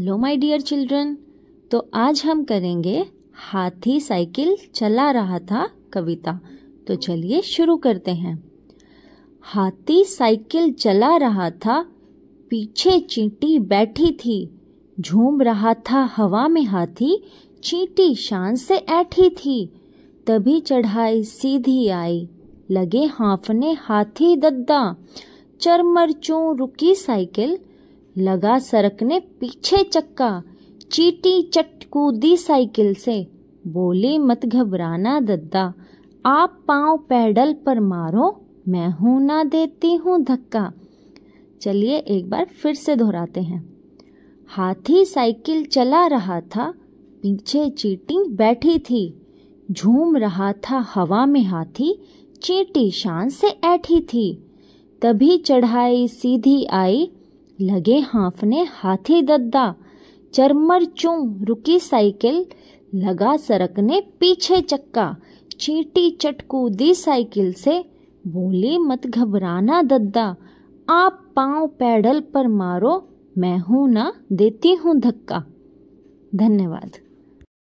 hello my dear children तो आज हम करेंगे हाथी साइकिल चला रहा था कविता तो चलिए शुरू करते हैं हाथी साइकिल चला रहा था पीछे चींटी बैठी थी झूम रहा था हवा में हाथी चींटी शान से ऐठी थी तभी चढ़ाई सीधी आई लगे हाँफने हाथी दद्दा चरमर चू रुकी साइकिल लगा सरकने पीछे चक्का चीटी चट कूदी साइकिल से बोली मत घबराना दद्दा आप पाँव पैडल पर मारो मैं हूं ना देती हूँ धक्का चलिए एक बार फिर से दोहराते हैं हाथी साइकिल चला रहा था पीछे चीटी बैठी थी झूम रहा था हवा में हाथी चीटी शान से ऐठी थी तभी चढ़ाई सीधी आई लगे हाफने हाथी दद्दा चरमर चूं रुकी साइकिल लगा सरकने पीछे चक्का चीटी चटकू दी साइकिल से बोली मत घबराना दद्दा आप पांव पैडल पर मारो मैं हूं ना देती हूं धक्का धन्यवाद